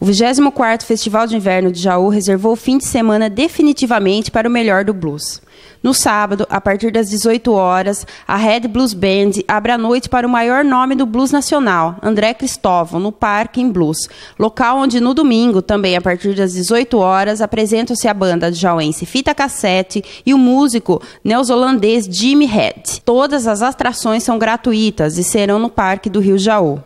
O 24º Festival de Inverno de Jaú reservou o fim de semana definitivamente para o melhor do blues. No sábado, a partir das 18 horas, a Red Blues Band abre a noite para o maior nome do blues nacional, André Cristóvão, no Parque em Blues, local onde no domingo, também a partir das 18 horas, apresentam-se a banda de jauense Fita Cassete e o músico neozelandês Jimmy Head. Todas as atrações são gratuitas e serão no Parque do Rio Jaú.